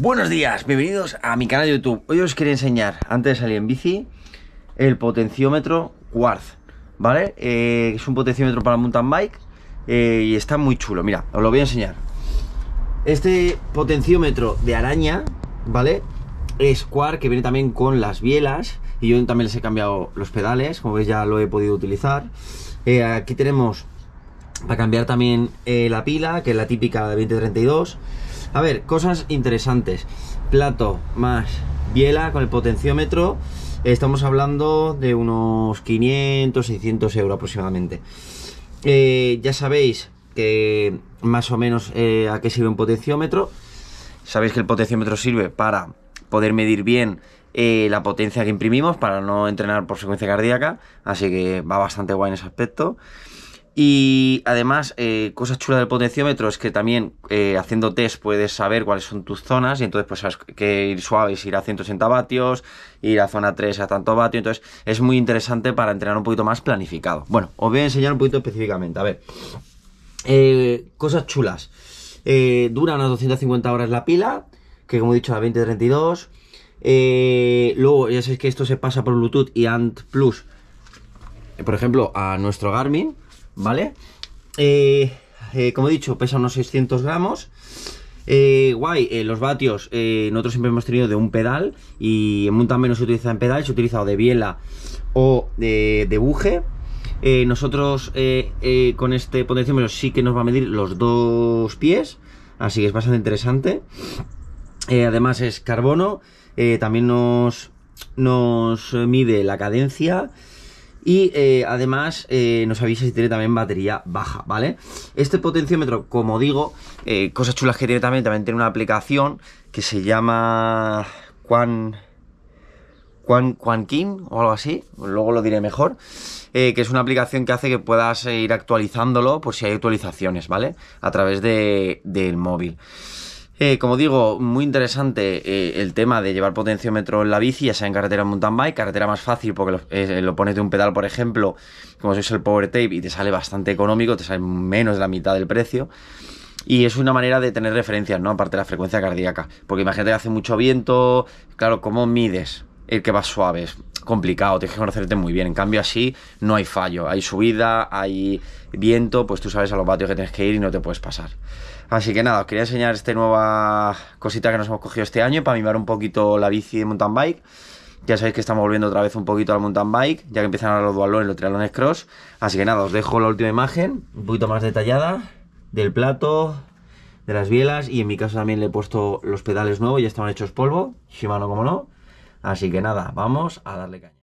Buenos días, bienvenidos a mi canal de YouTube. Hoy os quería enseñar, antes de salir en bici, el potenciómetro Quartz, ¿vale? Eh, es un potenciómetro para mountain bike eh, y está muy chulo. Mira, os lo voy a enseñar. Este potenciómetro de araña, ¿vale? Es Quartz que viene también con las bielas y yo también les he cambiado los pedales, como veis ya lo he podido utilizar. Eh, aquí tenemos para cambiar también la pila, que es la típica de 2032. A ver, cosas interesantes. Plato más biela con el potenciómetro. Estamos hablando de unos 500, 600 euros aproximadamente. Eh, ya sabéis que más o menos eh, a qué sirve un potenciómetro. Sabéis que el potenciómetro sirve para poder medir bien eh, la potencia que imprimimos para no entrenar por secuencia cardíaca. Así que va bastante guay en ese aspecto. Y además, eh, cosas chulas del potenciómetro es que también eh, haciendo test puedes saber cuáles son tus zonas y entonces pues sabes que ir suave es ir a 180 vatios, ir a zona 3 a tanto vatios entonces es muy interesante para entrenar un poquito más planificado. Bueno, os voy a enseñar un poquito específicamente, a ver. Eh, cosas chulas. dura unas 250 horas la pila, que como he dicho a 2032. luego, ya sabéis que esto se pasa por Bluetooth y ANT Plus, por ejemplo, a nuestro Garmin ¿vale? Eh, eh, como he dicho, pesa unos 600 gramos. Eh, guay, los vatios nosotros siempre hemos tenido de un pedal y en también no se utiliza en pedal, se ha utilizado de biela o de, buje. nosotros con este potenciómetro sí que nos va a medir los dos pies, así que es bastante interesante. además es carbono, también nos, nos mide la cadencia, y eh, además eh, nos avisa si tiene también batería baja, ¿vale? Este potenciómetro, como digo, eh, cosas chulas que tiene también, también tiene una aplicación que se llama Quan... Quan, Quan King, o algo así, luego lo diré mejor, que es una aplicación que hace que puedas ir actualizándolo por si hay actualizaciones, ¿vale? A través del móvil. Eh, como digo, muy interesante eh, el tema de llevar potenciómetro en la bici, ya sea en carretera en mountain bike, carretera más fácil porque lo, eh, pones de un pedal, por ejemplo, como es el Power Tape, y te sale bastante económico, te sale menos de la mitad del precio. Y es una manera de tener referencias, ¿no? Aparte de la frecuencia cardíaca. Porque imagínate que hace mucho viento, claro, ¿cómo mides el que va suave? complicado, tienes que conocerte muy bien. En cambio, así no hay fallo, hay subida, hay viento, pues tú sabes a los patios que tienes que ir y no te puedes pasar. Así que nada, os quería enseñar esta nueva cosita que nos hemos cogido este año para mimar un poquito la bici de mountain bike. Ya sabéis que estamos volviendo otra vez un poquito al mountain bike, ya que empiezan ahora los dualones, los trialones cross. Así que nada, os dejo la última imagen, un poquito más detallada, del plato, de las bielas y en mi caso también le he puesto los pedales nuevos, ya estaban hechos polvo, Shimano como no. Así que nada, vamos a darle caña.